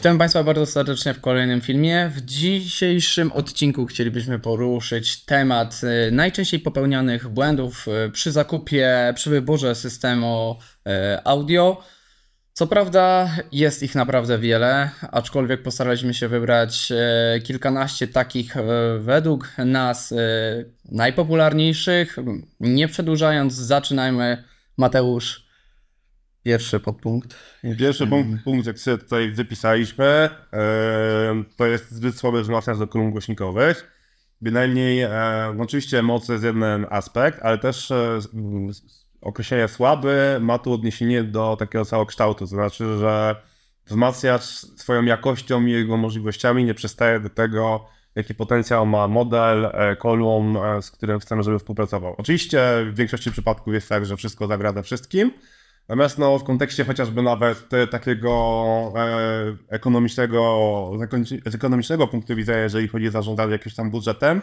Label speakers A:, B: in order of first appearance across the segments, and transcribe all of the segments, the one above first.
A: Witam Państwa bardzo serdecznie w kolejnym filmie. W dzisiejszym odcinku chcielibyśmy poruszyć temat e, najczęściej popełnianych błędów e, przy zakupie, przy wyborze systemu e, audio. Co prawda jest ich naprawdę wiele, aczkolwiek postaraliśmy się wybrać kilkanaście takich według nas najpopularniejszych. Nie przedłużając, zaczynajmy. Mateusz, Pierwszy podpunkt. Pierwszy punkt,
B: punkt, jak sobie tutaj wypisaliśmy, to jest zbyt słaby wzmacniacz do kolumn głośnikowych. Bynajmniej, oczywiście mocy jest jeden aspekt, ale też e, określenie słaby ma tu odniesienie do takiego całokształtu, to znaczy, że wzmacniacz swoją jakością i jego możliwościami nie przestaje do tego, jaki potencjał ma model, e, kolumn, e, z którym chcemy, żeby współpracował. Oczywiście w większości przypadków jest tak, że wszystko zagrada wszystkim, Natomiast no, w kontekście chociażby nawet e, takiego e, ekonomicznego, z ekonomicznego punktu widzenia, jeżeli chodzi o zarządzanie jakimś tam budżetem,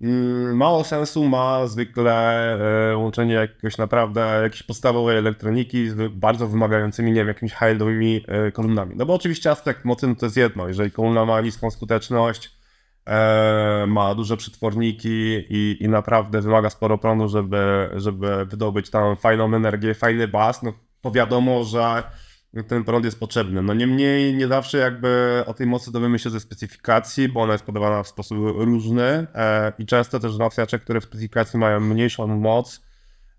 B: mm, mało sensu ma zwykle e, łączenie jakiegoś naprawdę jakiejś podstawowej elektroniki z bardzo wymagającymi, nie wiem, jakimiś high-endowymi e, kolumnami. No bo oczywiście aspekt mocy no to jest jedno, jeżeli kolumna ma niską skuteczność, E, ma duże przetworniki i, i naprawdę wymaga sporo prądu, żeby, żeby wydobyć tam fajną energię, fajny bas, no to wiadomo, że ten prąd jest potrzebny. No niemniej nie zawsze jakby o tej mocy dowiemy się ze specyfikacji, bo ona jest podawana w sposób różny e, i często też wzmacniacze, które w specyfikacji mają mniejszą moc,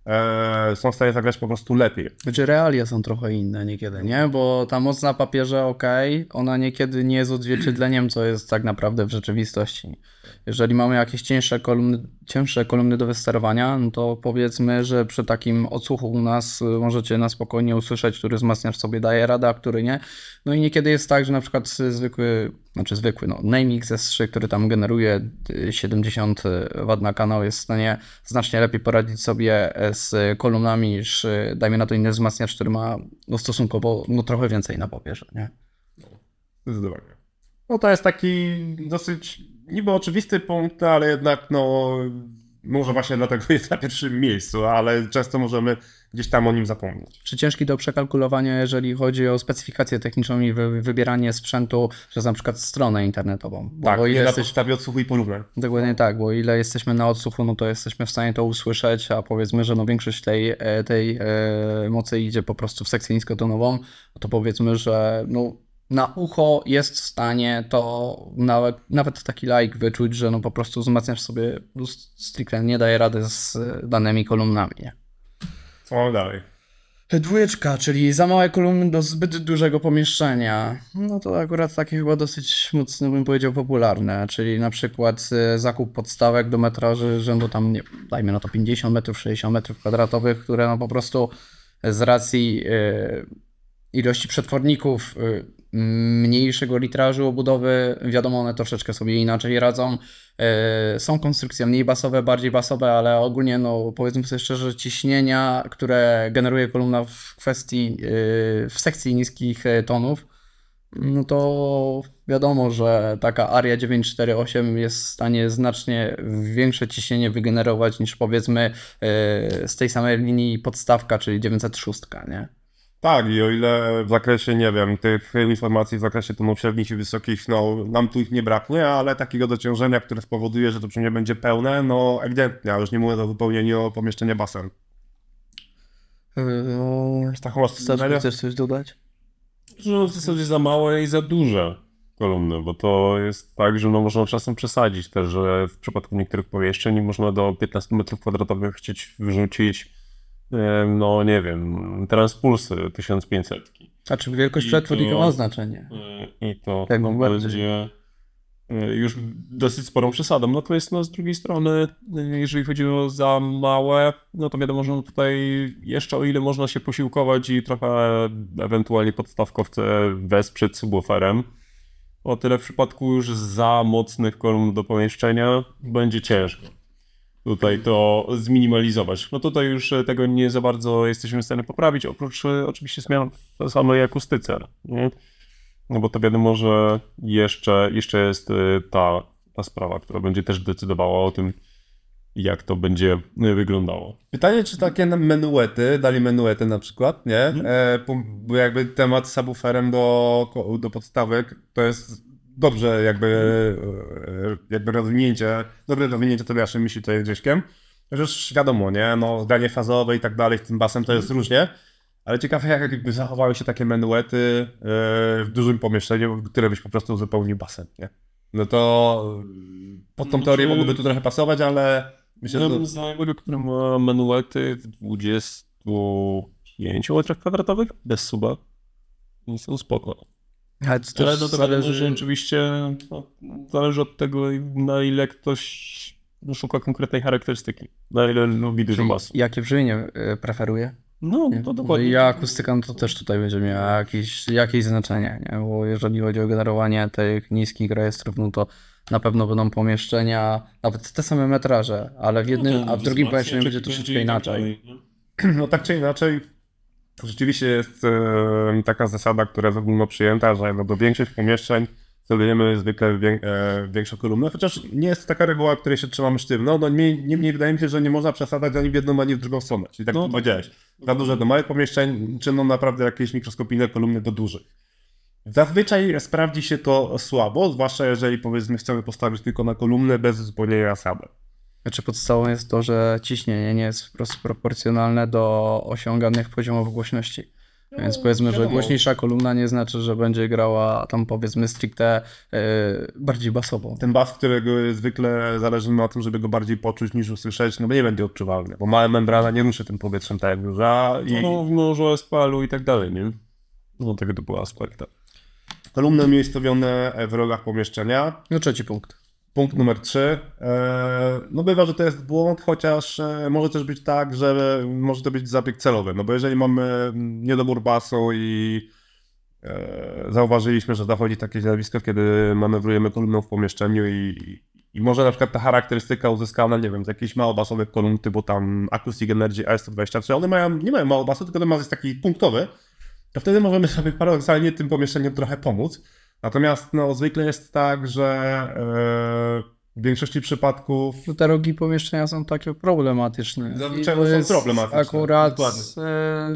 B: e, są w stanie
A: zagrać po prostu lepiej. Znaczy realia są trochę inne niekiedy, nie? Bo ta moc na papierze, okej, okay, ona niekiedy nie jest odzwierciedleniem, co jest tak naprawdę w rzeczywistości. Jeżeli mamy jakieś cięższe kolumny, cięższe kolumny do wysterowania, no to powiedzmy, że przy takim odsłuchu u nas y, możecie na spokojnie usłyszeć, który wzmacniacz sobie daje radę, a który nie. No i niekiedy jest tak, że na przykład zwykły, znaczy zwykły, no Namix 3 który tam generuje 70 y, W na kanał jest w stanie znacznie lepiej poradzić sobie z kolumnami niż y, dajmy na to inny wzmacniacz, który ma no, stosunkowo no, trochę więcej na papierze, nie? zdecydowanie.
B: No to jest taki dosyć niby oczywisty punkt, ale jednak no może właśnie dlatego jest na pierwszym miejscu, ale często możemy gdzieś
A: tam o nim zapomnieć. Czy ciężki do przekalkulowania, jeżeli chodzi o specyfikację techniczną i wy wybieranie sprzętu przez na przykład stronę internetową? tak, bo ile na jesteś... podstawie odsłuchu i porównań. Dokładnie tak, bo ile jesteśmy na odsłuchu, no to jesteśmy w stanie to usłyszeć, a powiedzmy, że no większość tej, e, tej e, mocy idzie po prostu w sekcję niskotonową, no to powiedzmy, że no na ucho jest w stanie to nawet, nawet taki like wyczuć, że no po prostu wzmacniasz sobie, no stricte nie daje rady z e, danymi kolumnami. Nie? Co dalej? Dwójeczka, czyli za małe kolumny do zbyt dużego pomieszczenia. No to akurat takie chyba dosyć mocno bym powiedział popularne, czyli na przykład y, zakup podstawek do metraży rzędu tam, nie, dajmy na to 50 metrów, 60 metrów kwadratowych, które no po prostu z racji y, ilości przetworników y, mniejszego litrażu obudowy, wiadomo, one troszeczkę sobie inaczej radzą. E, są konstrukcje mniej basowe, bardziej basowe, ale ogólnie, no, powiedzmy sobie szczerze, ciśnienia, które generuje kolumna w kwestii, e, w sekcji niskich e, tonów, no to wiadomo, że taka Aria 948 jest w stanie znacznie większe ciśnienie wygenerować niż powiedzmy z tej samej linii podstawka, czyli 906, nie?
B: Tak, i o ile w zakresie, nie wiem, tych informacji w zakresie tą średnich i wysokich, no nam tu ich nie braknie, ale takiego dociążenia, które spowoduje, że to przy będzie pełne, no ewidentnie, a już nie mówię o wypełnieniu o pomieszczeniu basen. Yy, no, taką chcesz coś dodać?
C: Że w zasadzie za małe i za duże kolumny, bo to jest tak, że no, można czasem przesadzić też, że w przypadku niektórych pomieszczeń można do 15 metrów kwadratowych chcieć wyrzucić no nie wiem, transpulsy e, 1500.
A: Znaczy wielkość przetwórnika ma znaczenie. E,
C: I to, będzie e, już dosyć sporą przesadą. Natomiast no, no, z drugiej strony, jeżeli chodzi o za małe, no to wiadomo, że tutaj jeszcze o ile można się posiłkować i trochę ewentualnie podstawkowce wesprzeć subwooferem, o tyle w przypadku już za mocnych kolumn do pomieszczenia będzie ciężko tutaj to zminimalizować. No tutaj już e, tego nie za bardzo jesteśmy w stanie poprawić, oprócz e, oczywiście zmian w samej akustyce. Nie? No bo to wiadomo, że jeszcze, jeszcze jest e, ta, ta sprawa, która będzie też decydowała o tym, jak to będzie wyglądało.
B: Pytanie, czy takie menuety, dali menuety na przykład, nie? Mhm. E, jakby temat subwooferem do, do podstawek, to jest dobrze jakby, e, jakby rozwinięcie, dobre rozwinięcie to naszej myśli tutaj Grześkiem. Chociaż wiadomo, nie? No, granie fazowe i tak dalej z tym basem to jest różnie. Ale ciekawe, jak jakby zachowały się takie menuety e, w dużym pomieszczeniu, które byś po prostu uzupełnił basem,
C: nie? No to pod tą teorią teorię znaczy- mogłoby tu trochę
B: pasować, ale myślę, że...
C: Ja bym który ma menuety w 25 metrach kwadratowych bez suba. nie są spoko. Ale, to Ale no to zależy oczywiście no, zależy od tego, na ile ktoś szuka konkretnej charakterystyki, na ile lubi dużo masy. Jakie brzmienie e, preferuje?
A: No, to dokładnie. Ja akustyka, no to też tutaj będzie miała jakieś, jakieś znaczenie, nie? bo jeżeli chodzi o generowanie tych niskich rejestrów, no to na pewno będą pomieszczenia, nawet te same metraże, ale w no jednym, no, a w drugim pomieszczeniu będzie troszeczkę tak inaczej. No tak czy
B: inaczej, rzeczywiście jest e, taka zasada, która jest ogólno przyjęta, że no, do większych pomieszczeń celujemy zwykle e, większą kolumnę, chociaż nie jest to taka reguła, której się trzymamy sztywno. No, no niemniej nie, nie wydaje mi się, że nie można przesadzać ani w jedną, ani w drugą stronę. Czyli tak no, jak powiedziałeś, za duże do małych pomieszczeń czyną naprawdę jakieś mikroskopijne kolumny do dużych. Zazwyczaj sprawdzi się to słabo, zwłaszcza jeżeli powiedzmy chcemy postawić tylko na kolumnę bez uzupełnienia sabem.
A: Znaczy podstawą jest to, że ciśnienie nie jest wprost proporcjonalne do osiąganych poziomów głośności. No, Więc powiedzmy, że głośniejsza kolumna nie znaczy, że będzie grała tam powiedzmy stricte yy, bardziej basową. Ten bas, którego zwykle zależy na o tym,
B: żeby go bardziej poczuć niż usłyszeć, no nie będzie odczuwalny, bo mała membrana nie ruszy tym powietrzem tak jak duża i no,
C: mnożu SPL-u i tak dalej, nie? No tego typu aspekta. Kolumny
B: umiejscowione w rogach pomieszczenia. No trzeci punkt. Punkt numer trzy. E, no bywa, że to jest błąd, chociaż e, może też być tak, że może to być zabieg celowy. No bo jeżeli mamy mm, niedobór basu i e, zauważyliśmy, że zachodzi takie zjawisko, kiedy manewrujemy kolumną w pomieszczeniu i, i może na przykład ta charakterystyka uzyskana, nie wiem, z jakichś małobasowych kolumn typu tam Acoustic Energy S123, one mają, nie mają małobasu, tylko ten mas jest taki punktowy, to wtedy możemy sobie paradoksalnie tym pomieszczeniem trochę pomóc Natomiast no, zwykle jest tak, że e, w większości przypadków.
A: No, te rogi pomieszczenia są takie problematyczne. Zazwyczaj no, są problematyczne. Akurat e,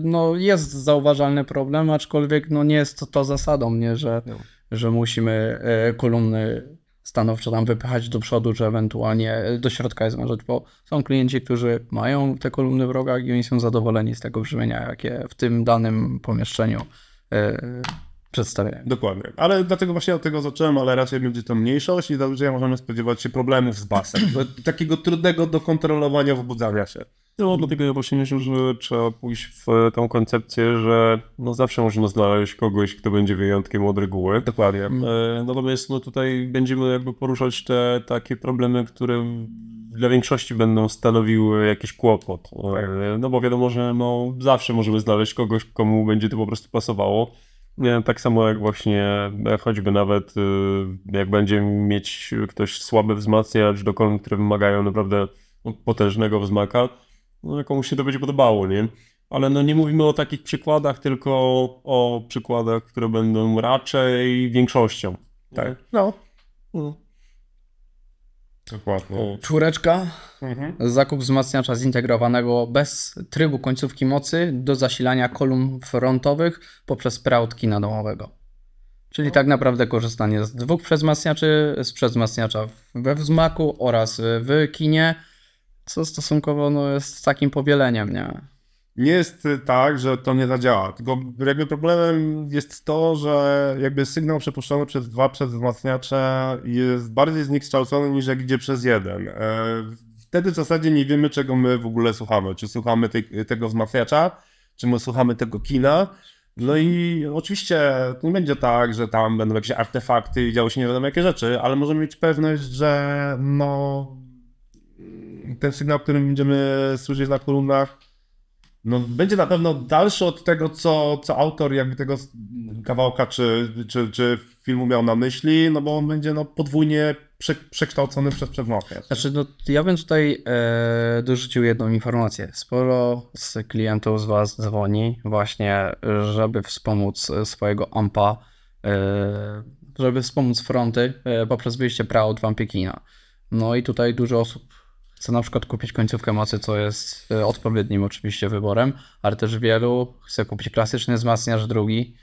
A: no, jest zauważalny problem, aczkolwiek no, nie jest to, to zasadą, nie, że, no. że musimy e, kolumny stanowczo tam wypychać do przodu, czy ewentualnie do środka jest rzecz, bo są klienci, którzy mają te kolumny w rogach i oni są zadowoleni z tego brzmienia, jakie w tym danym pomieszczeniu przedstawiają. Dokładnie. Ale
B: dlatego właśnie od tego zacząłem, ale raczej będzie to mniejszość i zazwyczaj możemy spodziewać się problemów z basem. takiego trudnego do kontrolowania wzbudzania się.
C: No, dlatego ja właśnie myślę, że trzeba pójść w tą koncepcję, że no zawsze można znaleźć kogoś, kto będzie wyjątkiem od reguły. Dokładnie. E, natomiast no tutaj będziemy jakby poruszać te takie problemy, które dla większości będą stanowiły jakiś kłopot. E, tak. no bo wiadomo, że no, zawsze możemy znaleźć kogoś, komu będzie to po prostu pasowało tak samo jak właśnie e, choćby nawet y, jak będzie mieć ktoś słaby wzmacniacz do kolumn, które wymagają naprawdę potężnego wzmaka, no komuś się to będzie podobało, nie? Ale no nie mówimy o takich przykładach, tylko o przykładach, które będą raczej
A: większością. Tak.
B: no. Mm.
C: Dokładnie.
A: Czwóreczka. Mhm. Zakup wzmacniacza zintegrowanego bez trybu końcówki mocy do zasilania kolumn frontowych poprzez prout kina domowego. Czyli tak naprawdę korzystanie z dwóch przezmacniaczy, z przezmacniacza we wzmaku oraz w kinie, co stosunkowo no, jest takim powieleniem, nie?
B: nie jest tak, że to nie zadziała, tylko jakby problemem jest to, że jakby sygnał przepuszczony przez dwa wzmacniacze jest bardziej zniekształcony niż jak idzie przez jeden. E, wtedy w zasadzie nie wiemy, czego my w ogóle słuchamy. Czy słuchamy tego wzmacniacza, czy my słuchamy tego kina. No i oczywiście nie będzie tak, że tam będą jakieś artefakty i działy się nie wiadomo jakie rzeczy, ale możemy mieć pewność, że no ten sygnał, który będziemy słyszeć na kolumnach, no, będzie na pewno dalszy od tego, co, co autor jakby tego kawałka czy, czy, czy filmu miał na myśli, no bo on będzie no, podwójnie prze, przekształcony przez przewmokę.
A: Znaczy, no, ja bym tutaj e, dorzucił jedną informację. Sporo z klientów z Was dzwoni właśnie, żeby wspomóc swojego AMPA, e, żeby wspomóc fronty e, poprzez wyjście prawo Pekina. No i tutaj dużo osób chce na przykład kupić końcówkę mocy, co jest e, odpowiednim oczywiście wyborem, ale też wielu chce kupić klasyczny wzmacniacz drugi,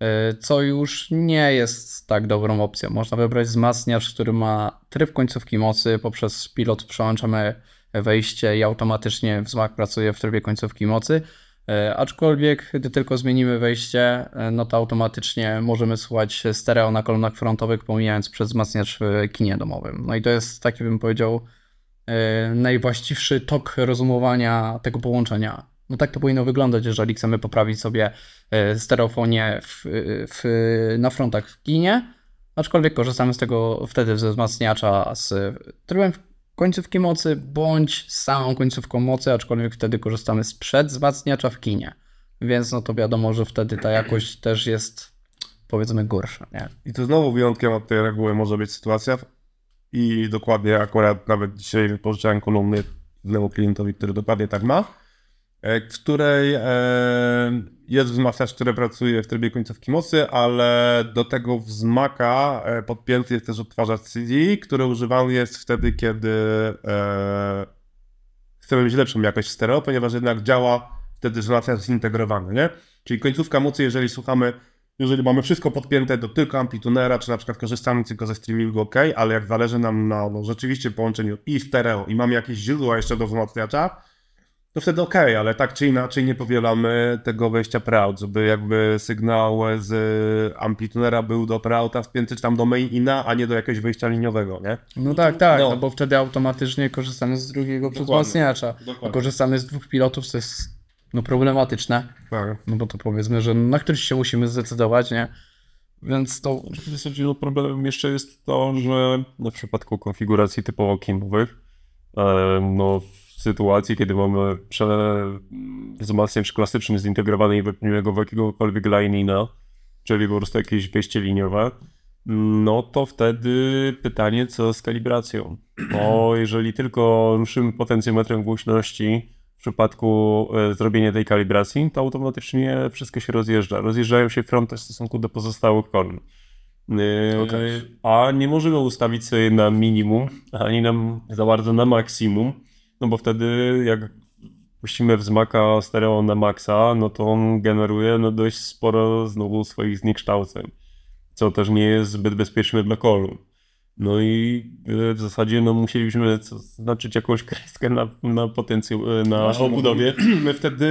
A: e, co już nie jest tak dobrą opcją. Można wybrać wzmacniacz, który ma tryb końcówki mocy, poprzez pilot przełączamy wejście i automatycznie wzmak pracuje w trybie końcówki mocy. E, aczkolwiek, gdy tylko zmienimy wejście, no to automatycznie możemy słuchać stereo na kolumnach frontowych, pomijając przez wzmacniacz w kinie domowym. No i to jest, taki bym powiedział, E, najwłaściwszy tok rozumowania tego połączenia. No tak to powinno wyglądać, jeżeli chcemy poprawić sobie e, stereofonię w, w, na frontach w kinie, aczkolwiek korzystamy z tego wtedy ze wzmacniacza z trybem końcówki mocy, bądź z samą końcówką mocy, aczkolwiek wtedy korzystamy z przedwzmacniacza w kinie. Więc no to wiadomo, że wtedy ta jakość też jest powiedzmy gorsza. Nie? I
B: to znowu wyjątkiem od tej reguły może być sytuacja, i dokładnie akurat nawet dzisiaj pożyczałem kolumny innemu klientowi, który dokładnie tak ma, w e, której e, jest wzmacniacz, który pracuje w trybie końcówki mocy, ale do tego wzmaka e, podpięty jest też odtwarzacz CD, który używany jest wtedy, kiedy chcemy mieć lepszą jakość stereo, ponieważ jednak działa wtedy wzmacniacz zintegrowany, nie? Czyli końcówka mocy, jeżeli słuchamy jeżeli mamy wszystko podpięte do tylko amplitunera, czy na przykład korzystamy tylko ze streamingu, ok, ale jak zależy nam na no, rzeczywiście połączeniu i stereo i mamy jakieś źródła jeszcze do wzmacniacza, to wtedy ok, ale tak czy inaczej nie powielamy tego wejścia preout, żeby jakby sygnał z y, amplitunera był do preouta wpięty czy tam do maina, a nie do jakiegoś wyjścia liniowego, nie?
A: No tak, tak, no, no bo wtedy automatycznie korzystamy z drugiego Dokładnie. przedwzmacniacza. Dokładnie. Korzystamy z dwóch pilotów, to jest no, problematyczne. Tak. No bo to powiedzmy, że na któryś się musimy zdecydować, nie? Więc to
C: zasadzie problemem jeszcze jest to, że na przypadku konfiguracji typowo kimowych, e, no w sytuacji, kiedy mamy prze... wzmacniacz klasyczny zintegrowany i wepniłego w jakiegokolwiek linina, czyli po prostu jakieś wejście liniowe, no to wtedy pytanie co z kalibracją. Bo jeżeli tylko ruszymy potencjometrem głośności, w przypadku e, zrobienia tej kalibracji, to automatycznie wszystko się rozjeżdża. Rozjeżdżają się fronty w stosunku do pozostałych kolumn, e, Okay. A nie możemy ustawić sobie na minimum, ani nam za bardzo na maksimum, no bo wtedy jak puścimy wzmaka stereo na maksa, no to on generuje no dość sporo znowu swoich zniekształceń, co też nie jest zbyt bezpieczne dla kolumn. No i e, w zasadzie no, musieliśmy znaczyć jakąś kreskę na, na potencjał, e, na obudowie.
B: My wtedy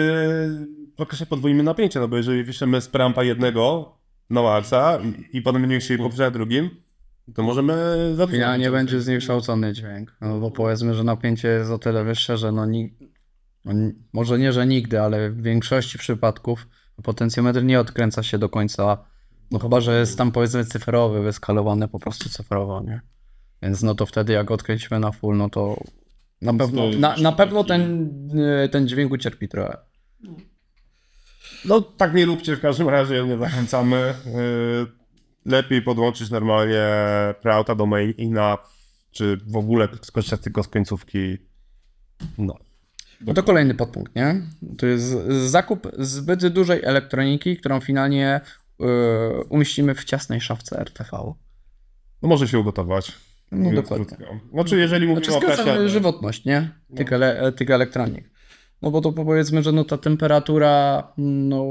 B: e, trochę podwoimy napięcie, no bo jeżeli my z prampa jednego na Marsa i potem niech się
A: poprzez drugim, to możemy zapisać. nie będzie zniekształcony dźwięk, no bo powiedzmy, że napięcie jest o tyle wyższe, że no, ni... no może nie, że nigdy, ale w większości przypadków potencjometr nie odkręca się do końca no chyba, że jest tam powiedzmy cyfrowy, wyskalowane po prostu cyfrowo, nie? Więc no to wtedy jak odkręcimy na full, no to na pewno, na, na pewno ten, e, ten dźwięk ucierpi trochę.
B: No tak nie róbcie w każdym razie, nie zachęcamy. E, lepiej podłączyć normalnie preauta do mailina, czy w ogóle skorzystać tylko z końcówki. No. No to
A: kolejny podpunkt, nie? To jest zakup zbyt dużej elektroniki, którą finalnie E, umieścimy w ciasnej szafce RTV. No może się ugotować. No dokładnie. Krótko. Znaczy, jeżeli mówimy znaczy, o okresie... żywotność, nie? No. Tych, ele, tych elektronik. No bo to powiedzmy, że no ta temperatura, no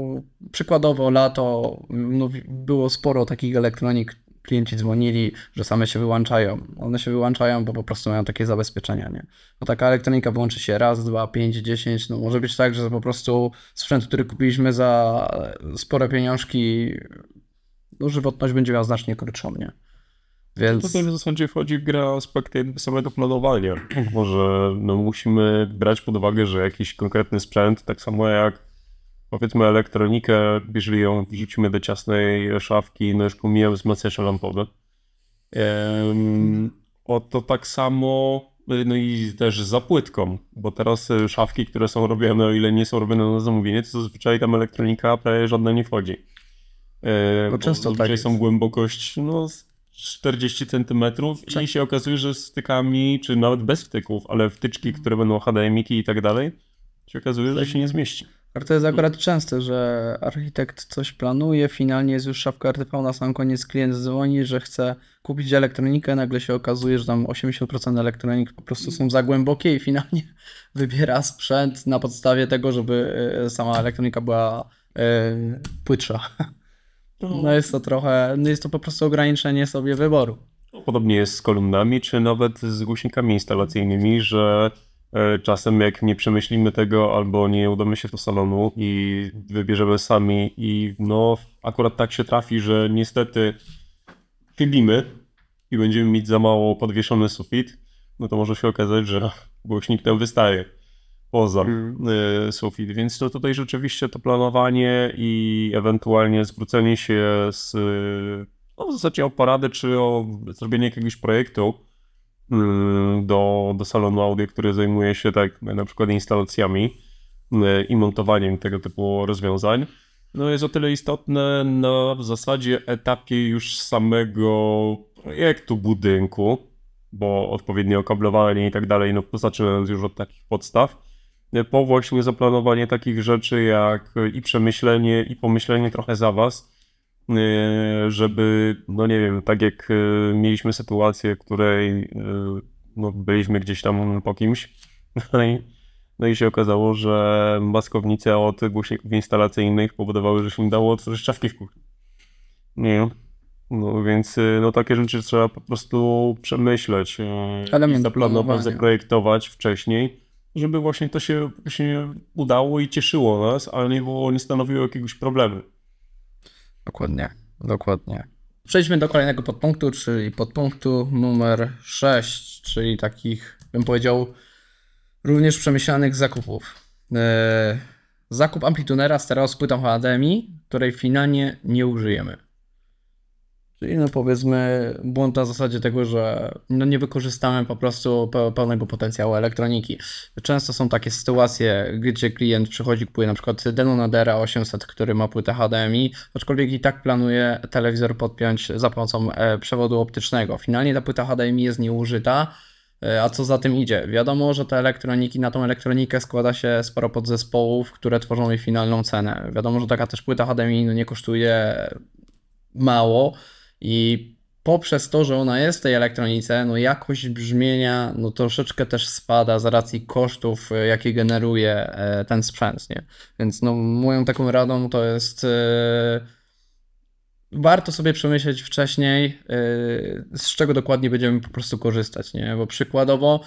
A: przykładowo lato, no było sporo takich elektronik klienci dzwonili, że same się wyłączają. One się wyłączają, bo po prostu mają takie zabezpieczenia, nie? Bo no taka elektronika wyłączy się raz, dwa, pięć, dziesięć, no może być tak, że po prostu sprzęt, który kupiliśmy za e, spore pieniążki, no żywotność będzie miała znacznie krótszą, nie? Więc... To w zasadzie wchodzi w grę aspekt samego planowania,
C: Może, no, musimy brać pod uwagę, że jakiś konkretny sprzęt, tak samo jak powiedzmy elektronikę, jeżeli ją wrzucimy do ciasnej szafki, no już pomijam wzmacniacze lampowe. Ehm, Oto tak samo, no i też za płytką, bo teraz e, szafki, które są robione, o ile nie są robione na zamówienie, to zazwyczaj tam elektronika prawie żadna nie wchodzi. Ehm, często tak są głębokość, no 40 cm tak. i się okazuje, że z wtykami czy nawet bez wtyków, ale wtyczki, mhm. które będą HDMI i tak dalej, się okazuje, że się nie zmieści.
A: Ale to jest akurat częste, że architekt coś planuje, finalnie jest już szafka RTV, na sam koniec klient dzwoni, że chce kupić elektronikę, nagle się okazuje, że tam 80% elektronik po prostu są za głębokie i finalnie wybiera sprzęt na podstawie tego, żeby e, sama elektronika była e, płytsza. No jest to trochę, no jest to po prostu
C: ograniczenie sobie wyboru. Podobnie jest z kolumnami, czy nawet z głośnikami instalacyjnymi, że E, czasem jak nie przemyślimy tego albo nie udamy się do salonu i wybierzemy sami i no akurat tak się trafi, że niestety chybimy i będziemy mieć za mało podwieszony sufit, no to może się okazać, że głośnik ten wystaje poza mm. e, sufit. Więc to tutaj rzeczywiście to planowanie i ewentualnie zwrócenie się z e, no w zasadzie o poradę czy o zrobienie jakiegoś projektu, Y, do, do salonu audio, który zajmuje się tak na przykład instalacjami y, i montowaniem tego typu rozwiązań. No jest o tyle istotne na w zasadzie etapie już samego projektu budynku, bo odpowiednie okablowanie i tak dalej, no zaczynając już od takich podstaw, y, po właśnie zaplanowanie takich rzeczy jak i przemyślenie i pomyślenie trochę za was, Y, żeby, no nie wiem, tak jak y, mieliśmy sytuację, w której y, no, byliśmy gdzieś tam po kimś, no i, no i się okazało, że maskownice od głośników instalacyjnych powodowały, że się nie dało otworzyć czawki w kuchni. Nie. No więc no, takie rzeczy trzeba po prostu przemyśleć i zaplanować, zaprojektować wcześniej, żeby właśnie to się, się udało i cieszyło nas, ale nie, było, nie
A: stanowiło jakiegoś problemu. Dokładnie, dokładnie. Przejdźmy do kolejnego podpunktu, czyli podpunktu numer 6, czyli takich, bym powiedział, również przemyślanych zakupów. E, zakup amplitunera stereo z płytą HDMI, której finalnie nie użyjemy. Czyli no powiedzmy błąd na zasadzie tego, że no nie wykorzystamy po prostu pełnego potencjału elektroniki. Często są takie sytuacje, gdzie klient przychodzi, kupuje na przykład Denona 800, który ma płytę HDMI, aczkolwiek i tak planuje telewizor podpiąć za pomocą e, przewodu optycznego. Finalnie ta płyta HDMI jest nieużyta, e, a co za tym idzie? Wiadomo, że te elektroniki, na tą elektronikę składa się sporo podzespołów, które tworzą jej finalną cenę. Wiadomo, że taka też płyta HDMI no nie kosztuje mało, i poprzez to, że ona jest w tej elektronice, no jakość brzmienia no troszeczkę też spada z racji kosztów, e, jakie generuje e, ten sprzęt, nie? Więc no moją taką radą to jest e, warto sobie przemyśleć wcześniej, z czego dokładnie będziemy po prostu korzystać, nie? Bo przykładowo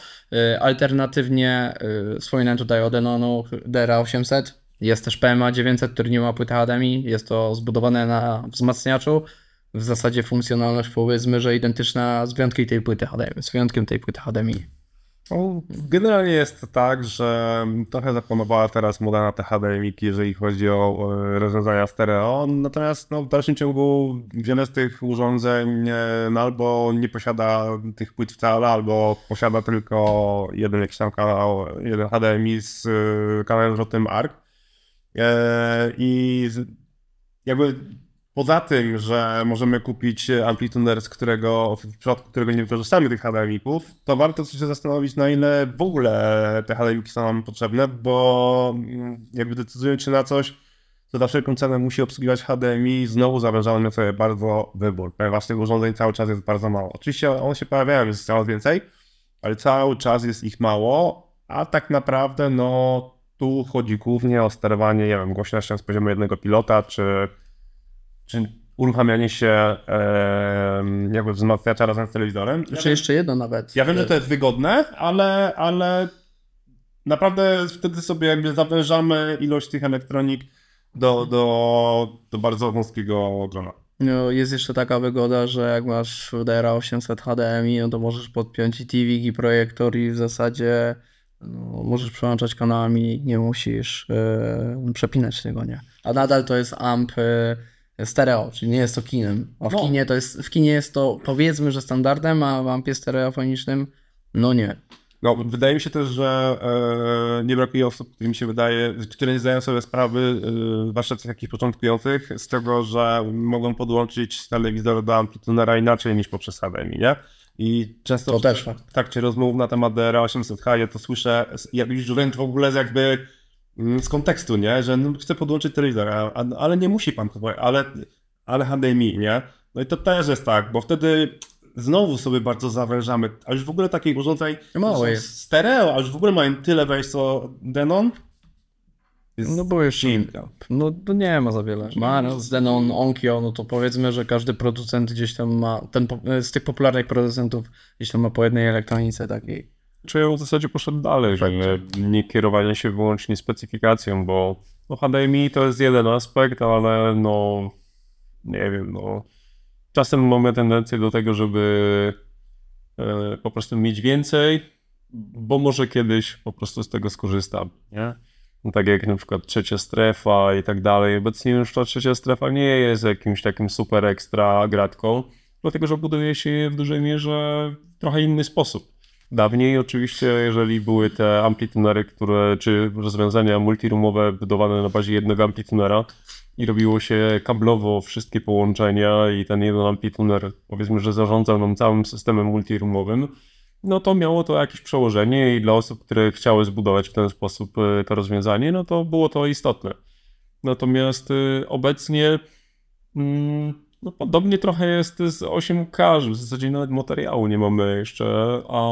A: alternatywnie yy, wspominałem tutaj o Denonu DRA800, jest też PMA 900, który nie ma płyty HDMI, jest to zbudowane na wzmacniaczu, w zasadzie funkcjonalność powiedzmy, że identyczna z wyjątkiem tej płyty HDMI. Z wyjątkiem tej płyty HDMI. No,
B: generalnie jest tak, że trochę zapanowała teraz moda na te HDMI, jeżeli chodzi o e, rozwiązania stereo, natomiast no, w dalszym ciągu wiele z tych urządzeń e, no, albo nie posiada tych płyt wcale, albo posiada tylko jeden jakiś tam kanał, jeden HDMI z e, kanałem zwrotnym ARC. I jakby Poza tym, że możemy kupić amplituner, z którego, w przypadku którego nie wykorzystamy tych HDMI-ów, to warto się zastanowić, na ile w ogóle te HDMI są nam potrzebne, bo mm, jakby decydując się na coś, co za wszelką cenę musi obsługiwać HDMI, znowu zawężamy sobie bardzo wybór, ponieważ tych urządzeń cały czas jest bardzo mało. Oczywiście one się pojawiają, jest coraz więcej, ale cały czas jest ich mało, a tak naprawdę no tu chodzi głównie o sterowanie, nie wiem, głośnością z poziomu jednego pilota, czy czy uruchamianie się e, jakby wzmacniacza razem z telewizorem. Ja Czy jeszcze jedno nawet. Ja wiem, że to jest wygodne, ale, ale naprawdę wtedy sobie jakby zawężamy ilość tych elektronik do, do, do bardzo wąskiego grona.
A: No, jest jeszcze taka wygoda, że jak masz DRA 800 HDMI, no to możesz podpiąć i TV, i projektor i w zasadzie no, możesz przełączać kanałami, nie musisz yy, przepinać tego, nie? A nadal to jest AMP, yy, stereo, czyli nie jest to kinem. A w, no. kinie to jest, w kinie jest to powiedzmy, że standardem, a w ampie stereofonicznym no nie. No, wydaje mi
B: się też, że e, nie brakuje osób, które mi się wydaje, które nie zdają sobie sprawy, e, zwłaszcza tych jakichś początkujących, z tego, że mogą podłączyć telewizor do amplitunera inaczej niż poprzez HDMI, nie? I często to w, też. w trakcie rozmów na temat DR800H ja to słyszę, jak już wręcz w ogóle jakby Mm, z kontekstu, nie? Że no, chce podłączyć telewizor, a, a, ale nie musi pan, ale, ale HDMI, nie? No i to też jest tak, bo wtedy znowu sobie bardzo zawężamy, a już w ogóle takiej urządzeń no, mało Stereo,
A: a już w ogóle mają tyle wejść co Denon. No bo jeszcze no, no nie ma za wiele. Ma no, Denon, Onkyo, no to powiedzmy, że każdy producent gdzieś tam ma, ten, z tych popularnych producentów gdzieś tam ma po jednej elektronice takiej czy ja w zasadzie
C: poszedł dalej, tak, żeby tak. nie kierowanie się wyłącznie specyfikacją, bo no HDMI to jest jeden aspekt, ale no nie wiem, no czasem mamy tendencję do tego, żeby e, po prostu mieć więcej, bo może kiedyś po prostu z tego skorzystam, nie? No, tak jak na przykład trzecia strefa i tak dalej. Obecnie już ta trzecia strefa nie jest jakimś takim super ekstra gratką, dlatego że buduje się w dużej mierze w trochę inny sposób Dawniej oczywiście, jeżeli były te amplitunery, które, czy rozwiązania multirumowe budowane na bazie jednego amplitunera i robiło się kablowo wszystkie połączenia i ten jeden amplituner powiedzmy, że zarządzał nam całym systemem multirumowym, no to miało to jakieś przełożenie i dla osób, które chciały zbudować w ten sposób y, to rozwiązanie, no to było to istotne. Natomiast y, obecnie... Mm, no podobnie trochę jest z 8K, w zasadzie nawet materiału nie mamy jeszcze, a,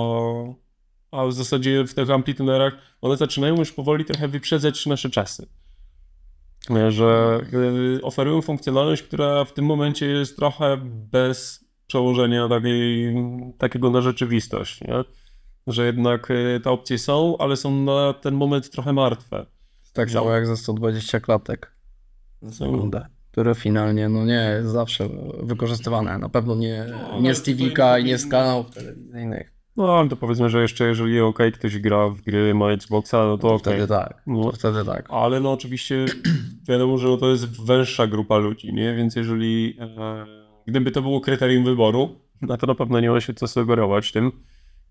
C: a w zasadzie w tych amplitunerach one zaczynają już powoli trochę wyprzedzać nasze czasy. Że y, oferują funkcjonalność, która w tym momencie jest trochę bez przełożenia takiej, takiego na rzeczywistość. Nie? Że jednak y, te opcje
A: są, ale są na ten moment trochę martwe. Tak samo no. jak ze 120 klatek. Wygląda które finalnie no nie jest zawsze wykorzystywane. Na pewno nie, no, nie z TVK i nie z kanałów telewizyjnych. No ale to powiedzmy,
C: że jeszcze jeżeli ok, ktoś gra w gry, ma Xboxa, no to, to okay. Wtedy tak, no, wtedy tak. Ale no oczywiście wiadomo, że to jest węższa grupa ludzi, nie? Więc jeżeli, e, gdyby to było kryterium wyboru, no to na pewno nie ma się co sugerować tym.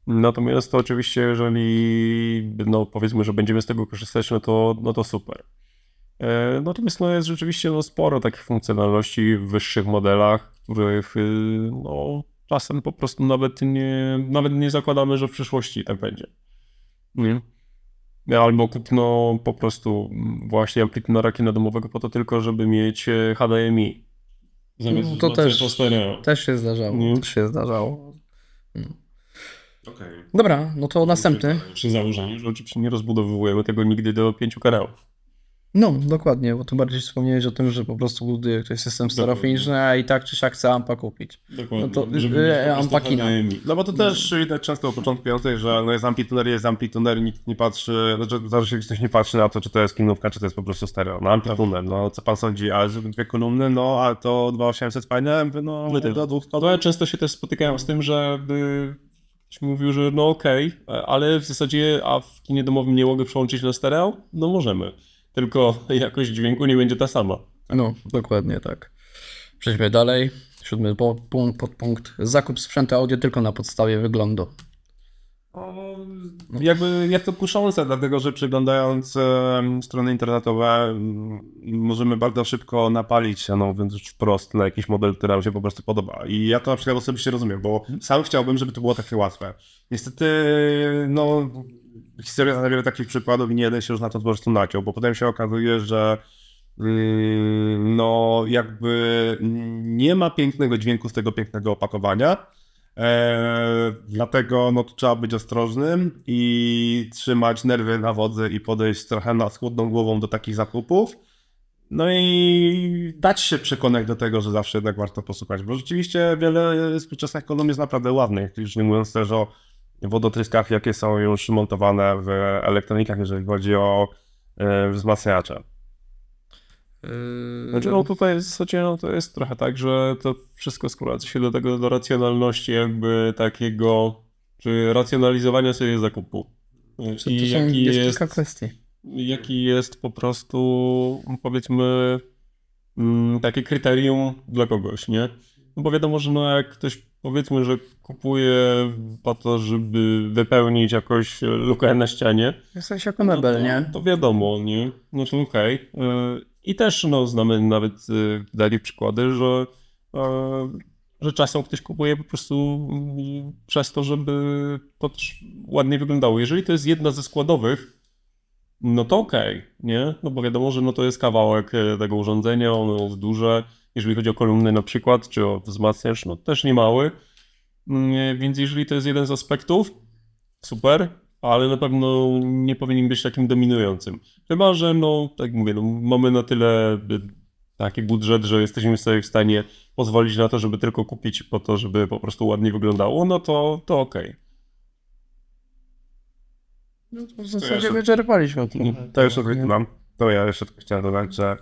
C: Natomiast to oczywiście, jeżeli no powiedzmy, że będziemy z tego korzystać, no to, no to super. Natomiast e, no jest rzeczywiście no, sporo takich funkcjonalności w wyższych modelach, których no, czasem po prostu nawet nie, nawet nie zakładamy, że w przyszłości tak będzie. Nie? Albo kupno po prostu właśnie aplikację na domowego po to tylko, żeby mieć e, HDMI. No, to też, też się zdarzało. Nie? Też się zdarzało. Mm.
A: Okay. Dobra, no to następny. Przy
C: założeniu, że oczywiście nie rozbudowujemy tego nigdy do pięciu kanałów.
A: No, dokładnie, bo tu bardziej wspomniałeś o tym, że po prostu buduje ktoś system sterofoniczny, a i tak czy siak chce ampa kupić. Dokładnie, no to, żeby e,
B: No bo to też widać często o początku piątej, że no jest amplituner, jest amplituner, nikt nie patrzy, znaczy zależy się, ktoś nie patrzy na to, czy to jest kinówka, czy to jest po prostu stereo. No tuner, tak. no co pan sądzi, a dwie kolumny, no a to 2800 fajne, no dwóch.
C: No, no ja często się też spotykałem z tym, że by mówił, że no okej, okay, ale w zasadzie, a w kinie domowym nie mogę przełączyć na stereo? No możemy tylko jakość dźwięku nie będzie ta
A: sama. No, dokładnie tak. Przejdźmy dalej. Siódmy punkt, podpunkt. Zakup sprzętu audio tylko na podstawie wyglądu. O, no. jakby
B: jest to kuszące, dlatego że przeglądając e, strony internetowe mm, możemy bardzo szybko napalić się, no wręcz wprost na jakiś model, który nam się po prostu podoba. I ja to na przykład osobiście rozumiem, bo mhm. sam chciałbym, żeby to było takie łatwe. Niestety, no historia zna wiele takich przykładów i nie jeden się już na to po prostu naciął, bo potem się okazuje, że yy, no jakby nie ma pięknego dźwięku z tego pięknego opakowania, eee, dlatego no, trzeba być ostrożnym i trzymać nerwy na wodzy i podejść trochę na schłodną głową do takich zakupów. No i dać się przekonać do tego, że zawsze jednak warto posłuchać, bo rzeczywiście wiele współczesnych ekonomii jest naprawdę ładnych, już nie mówiąc też o wodotryskach, jakie są już montowane w elektronikach, jeżeli chodzi o e, wzmacniacze.
C: Yy, znaczy, no tutaj w zasadzie no, to jest trochę tak, że to wszystko składa się do tego, do racjonalności jakby takiego, czy racjonalizowania sobie zakupu. I to jaki jest, jest kilka kwestii. Jaki jest po prostu, powiedzmy, mm, takie kryterium dla kogoś, nie? No bo wiadomo, że no jak ktoś powiedzmy, że kupuje po to, żeby wypełnić jakąś lukę na ścianie. W sensie jako mebel, no to, nie? To wiadomo, nie? to znaczy, okej. Okay. E, I też no, znamy nawet, e, dali przykłady, że, e, że czasem ktoś kupuje po prostu mm, przez to, żeby to ładnie wyglądało. Jeżeli to jest jedna ze składowych, no to okej, okay, nie? No bo wiadomo, że no to jest kawałek tego urządzenia, ono jest duże, jeżeli chodzi o kolumny na przykład, czy o wzmacniacz, no też nie mały. Mm, więc jeżeli to jest jeden z aspektów, super, ale na pewno nie powinien być takim dominującym. Chyba, że no, tak mówię, no, mamy na tyle taki budżet, że jesteśmy sobie w stanie pozwolić na to, żeby tylko kupić po to, żeby po prostu ładnie wyglądało, no to, to okej. Okay.
A: No to w zasadzie wyczerpaliśmy. To, to, to,
B: to jeszcze To ja jeszcze tak, chciałem dodać, że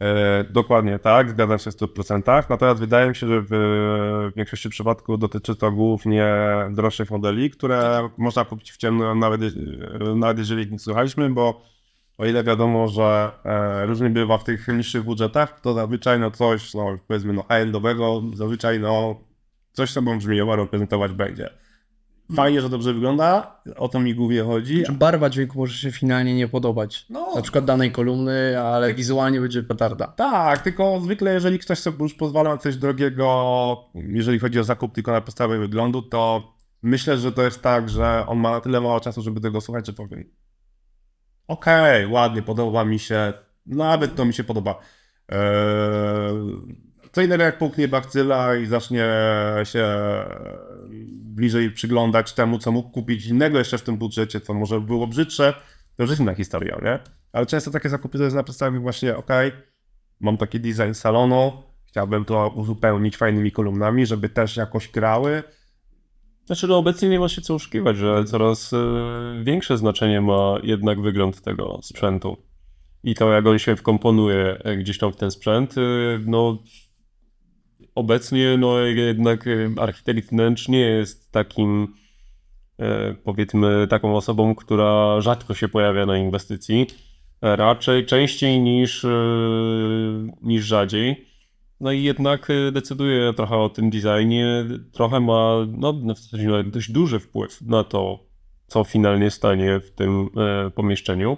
B: E, dokładnie tak, zgadzam się w 100%. Natomiast wydaje mi się, że w, w większości przypadków dotyczy to głównie droższych modeli, które można kupić w ciemno, nawet, nawet jeżeli ich nie słuchaliśmy, bo o ile wiadomo, że e, różnie bywa w tych niższych budżetach, to zazwyczaj no coś, no, powiedzmy, no high-endowego, zazwyczaj no, coś sobą brzmieniowo reprezentować będzie.
A: Fajnie, że dobrze wygląda, o to mi głównie chodzi. Czy barwa dźwięku może się finalnie nie podobać. No, na przykład danej kolumny, ale wizualnie będzie petarda.
B: Tak, tylko zwykle jeżeli ktoś sobie już pozwala na coś drogiego, jeżeli chodzi o zakup tylko na podstawie wyglądu, to myślę, że to jest tak, że on ma na tyle mało czasu, żeby tego słuchać, że powiem okej, okay, ładnie, podoba mi się, nawet to mi się podoba. Eee, co innego jak puknie bakcyla i zacznie się bliżej przyglądać temu, co mógł kupić innego jeszcze w tym budżecie, co może było brzydsze, to już jest inna historia, nie? Ale często takie zakupy to jest na podstawie właśnie, ok, mam taki design salonu, chciałbym to uzupełnić fajnymi kolumnami, żeby też jakoś grały.
C: Znaczy, no obecnie nie ma się co oszukiwać, że coraz y, większe znaczenie ma jednak wygląd tego sprzętu. I to, jak on się wkomponuje e, gdzieś tam w ten sprzęt, y, no obecnie no, jednak y, architekt wnętrz nie jest takim, e, powiedzmy, taką osobą, która rzadko się pojawia na inwestycji. Raczej częściej niż, e, niż rzadziej. No i jednak e, decyduje trochę o tym designie, trochę ma no, no w sensie no, dość duży wpływ na to, co finalnie stanie w tym pomieszczeniu.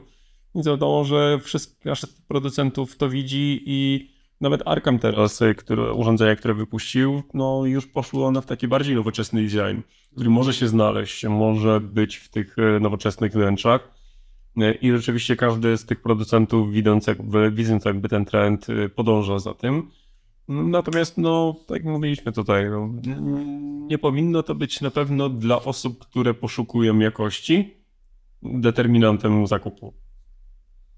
C: I wiadomo, że wszystkich producentów to widzi i nawet Arkham teraz, które, urządzenia, które wypuścił, no już poszło one w taki bardziej nowoczesny design, który może się znaleźć, może być w tych e, nowoczesnych wnętrzach. E, I rzeczywiście każdy z tych producentów, widząc jakby, widząc jakby ten trend, e, podąża za tym. Natomiast, no, tak jak mówiliśmy tutaj, no, nie powinno to być na pewno dla osób, które poszukują jakości, determinantem zakupu.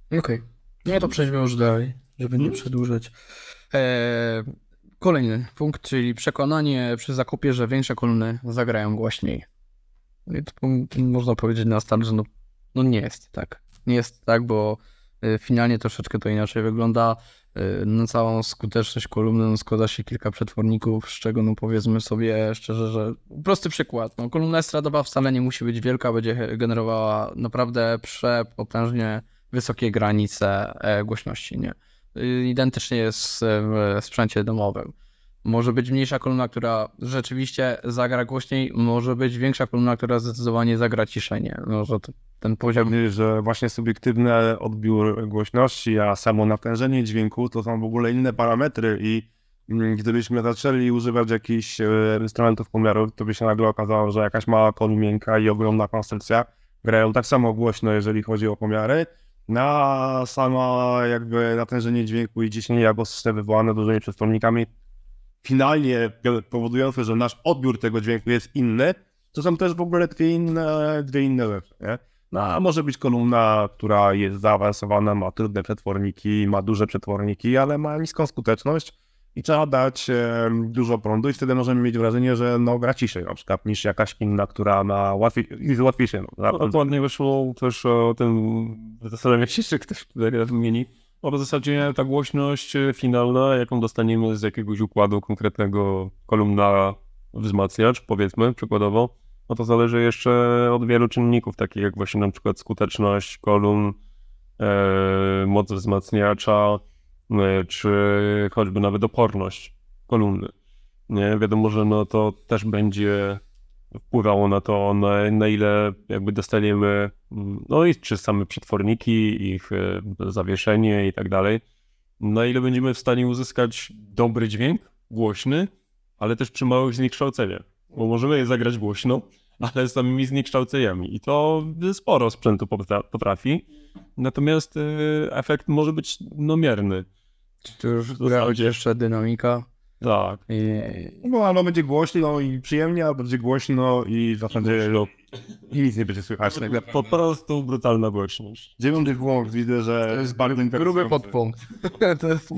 A: Okej. Okay. No to przejdźmy już dalej żeby nie mhm. przedłużać. Eee, kolejny punkt, czyli przekonanie przy zakupie, że większe kolumny zagrają głośniej. No I to można powiedzieć na start, że no, no nie jest tak. Nie jest tak, bo e, finalnie troszeczkę to inaczej wygląda. E, na całą skuteczność kolumny no, składa się kilka przetworników, z czego no powiedzmy sobie szczerze, że prosty przykład. No, kolumna estradowa wcale nie musi być wielka, będzie generowała naprawdę przepotężnie wysokie granice e, głośności. Nie? Y, identycznie jest e, w sprzęcie domowym. Może być mniejsza kolumna, która rzeczywiście zagra głośniej, może być większa kolumna, która zdecydowanie zagra ciszej. Może ten poziom. że właśnie subiektywny odbiór głośności, a samo natężenie dźwięku
B: to są w ogóle inne parametry i mm, gdybyśmy zaczęli używać jakichś e, instrumentów pomiarów, to by się nagle okazało, że jakaś mała kolumienka i ogromna konstrukcja grają tak samo głośno, jeżeli chodzi o pomiary, na no, samo jakby natężenie dźwięku i ciśnienie akustyczne wywołane dużymi przestronnikami, finalnie powodujące, że nasz odbiór tego dźwięku jest inny, to są też w ogóle dwie inne, dwie inne rzeczy. Nie? No, a może być kolumna, która jest zaawansowana, ma trudne przetworniki, ma duże przetworniki, ale ma niską skuteczność i trzeba dać e, dużo prądu i wtedy możemy mieć wrażenie, że no, gra ciszej na przykład niż jakaś inna, która ma łatwiej, jest łatwiejsza. No, no dokładnie
C: wyszło też e, o tym, zastanawiam się, czy ktoś tutaj wymieni, bo w zasadzie ta głośność e, finalna, jaką dostaniemy z jakiegoś układu konkretnego kolumna wzmacniacz, powiedzmy przykładowo, no to zależy jeszcze od wielu czynników, takich jak właśnie na przykład skuteczność kolumn, e, moc wzmacniacza, E, czy choćby nawet oporność kolumny. Nie? Wiadomo, że no to też będzie wpływało na to, na, na ile jakby dostaniemy, no i czy same przetworniki, ich e, zawieszenie i tak dalej, na ile będziemy w stanie uzyskać dobry dźwięk, głośny, ale też przy małych zniekształceniach, bo możemy je zagrać głośno, ale z samymi zniekształceniami i to sporo sprzętu potrafi, natomiast e, efekt może być nomierny. Czy to już znaczy- będzie jeszcze dynamika? Tak. I... No, ale no, będzie głośno
B: i przyjemnie, albo będzie głośno i w zasadzie no, i nic nie będzie słychać. Tak po prostu brutalna głośność. Dziewiąty punkt widzę, że jest bardzo interesujący. Gruby podpunkt.
A: to jest...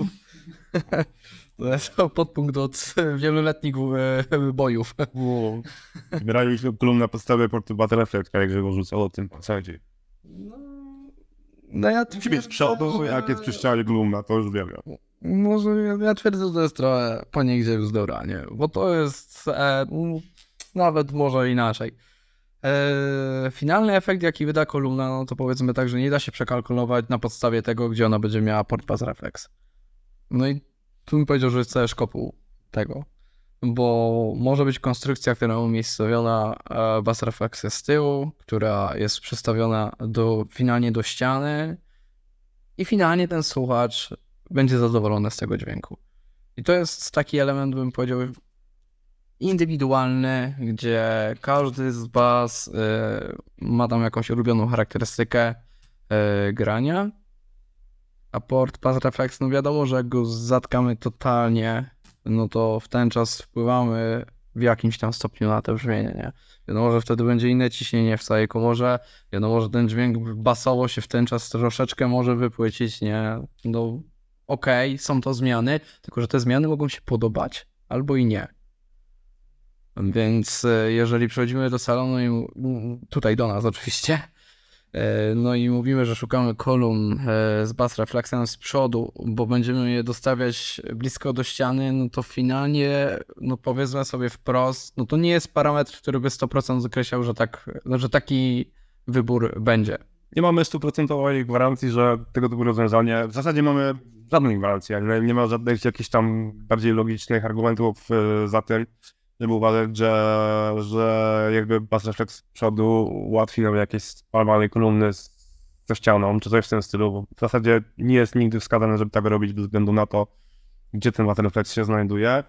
A: To jest podpunkt od wieloletnich e, bojów.
B: Wow. Zbieraliśmy na podstawie portu Battlefront, tak jak go o tym, co dzieje. No. No ja Musi być z przodu, jak jest przy glumna, to już wiem.
A: Może ja twierdzę, że to jest trochę poniegdzie bzdura, nie? Bo to jest e, nawet może inaczej. E, finalny efekt, jaki wyda kolumna, no to powiedzmy tak, że nie da się przekalkulować na podstawie tego, gdzie ona będzie miała port pass reflex. No i tu bym powiedział, że jest cały szkopu tego bo może być konstrukcja, która umiejscowiona basrefleksję e, z tyłu, która jest przestawiona do, finalnie do ściany i finalnie ten słuchacz będzie zadowolony z tego dźwięku. I to jest taki element, bym powiedział, indywidualny, gdzie każdy z Was y, ma tam jakąś ulubioną charakterystykę y, grania. A port Pass Reflex, no wiadomo, że jak go zatkamy totalnie no to w ten czas wpływamy w jakimś tam stopniu na te brzmienie, nie? Wiadomo, że wtedy będzie inne ciśnienie w całej komorze, wiadomo, że ten dźwięk basowo się w ten czas troszeczkę może wypłycić, nie? No okej, okay, są to zmiany, tylko że te zmiany mogą się podobać albo i nie. Więc e, jeżeli przechodzimy do salonu i tutaj do nas oczywiście, E, no i mówimy, że szukamy kolumn e, z bas refleksem z przodu, bo będziemy je dostawiać blisko do ściany, no to finalnie, no powiedzmy sobie wprost, no to nie jest parametr, który by 100% zakreślał, że, tak, no, że taki wybór będzie. Nie mamy stuprocentowej gwarancji, że tego typu rozwiązanie, w zasadzie mamy żadnej gwarancji,
B: ale nie ma żadnych jakichś tam bardziej logicznych argumentów e, za tym, żeby uważać, że, że jakby pas z przodu ułatwi nam jakieś spalmane kolumny z, ze ścianą, czy coś w tym stylu. W zasadzie nie jest nigdy wskazane, żeby tak robić bez względu
A: na to, gdzie ten refleks się znajduje.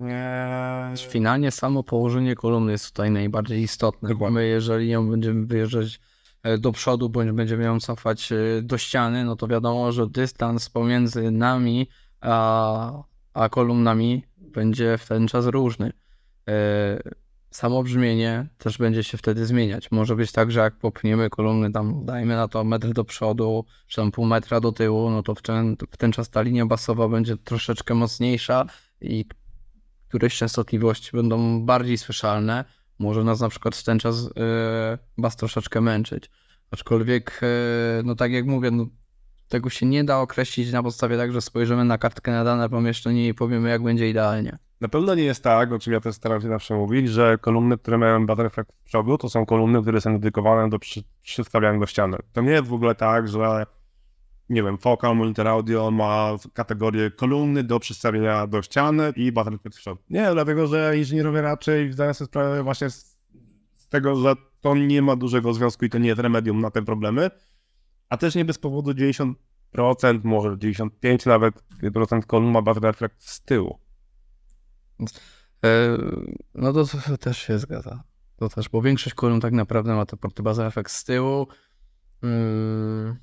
A: Nie. Eee, znaczy, finalnie samo położenie kolumny jest tutaj najbardziej istotne. My jeżeli ją będziemy wyjeżdżać e, do przodu, bądź będziemy ją cofać e, do ściany, no to wiadomo, że dystans pomiędzy nami a, a kolumnami będzie w ten czas różny. E, samo brzmienie też będzie się wtedy zmieniać. Może być tak, że jak popniemy kolumny tam, dajmy na to metr do przodu, czy tam pół metra do tyłu, no to w ten, w ten czas ta linia basowa będzie troszeczkę mocniejsza i któreś częstotliwości będą bardziej słyszalne. Może nas na przykład w ten czas e, bas troszeczkę męczyć. Aczkolwiek, e, no tak jak mówię, no, tego się nie da określić na podstawie tak, że spojrzymy na kartkę na dane pomieszczenie i powiemy, jak będzie idealnie.
B: Na pewno nie jest tak, o czym ja też staram się zawsze mówić, że kolumny, które mają efekt w przodu, to są kolumny, które są dedykowane do przy, przystawiania do ściany. To nie jest w ogóle tak, że nie wiem, Focal Monitor Audio ma kategorię kolumny do przystawienia do ściany i efekt w przodu. Nie, dlatego, że inżynierowie raczej zdają sobie sprawę właśnie z, z tego, że to nie ma dużego związku i to nie jest remedium na te problemy, a też nie bez powodu 90%, może 95% nawet procent kolumn ma barwy efekt z tyłu. E,
A: no to, to też się zgadza. To też, bo większość kolumn tak naprawdę ma te portybazy efekt z tyłu. Hmm.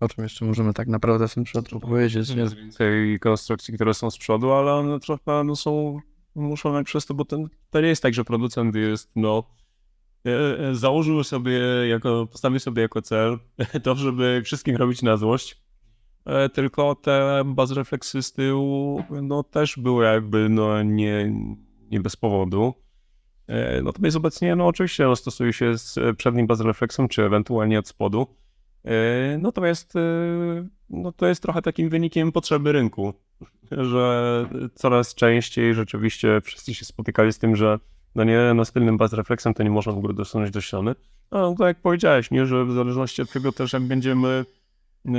A: O czym jeszcze możemy tak naprawdę w tym przypadku powiedzieć? Nie
C: jest więcej konstrukcji, które są z przodu, ale one trochę no, są
A: muszone przez
C: to, bo ten, to nie jest tak, że producent jest no E, e, założył sobie, jako, postawił sobie jako cel to, żeby wszystkim robić na złość. E, tylko te baz refleksy z tyłu no, też były jakby no, nie, nie bez powodu. Natomiast obecnie no, oczywiście no, stosuje się z przednim baz refleksem, czy ewentualnie od spodu. Natomiast no, to jest trochę takim wynikiem potrzeby rynku, że coraz częściej rzeczywiście wszyscy się spotykali z tym, że no nie, na no z tylnym baz refleksem to nie można w ogóle dosunąć do ściany. No tak jak powiedziałeś, nie, że w zależności od tego też jak będziemy yy,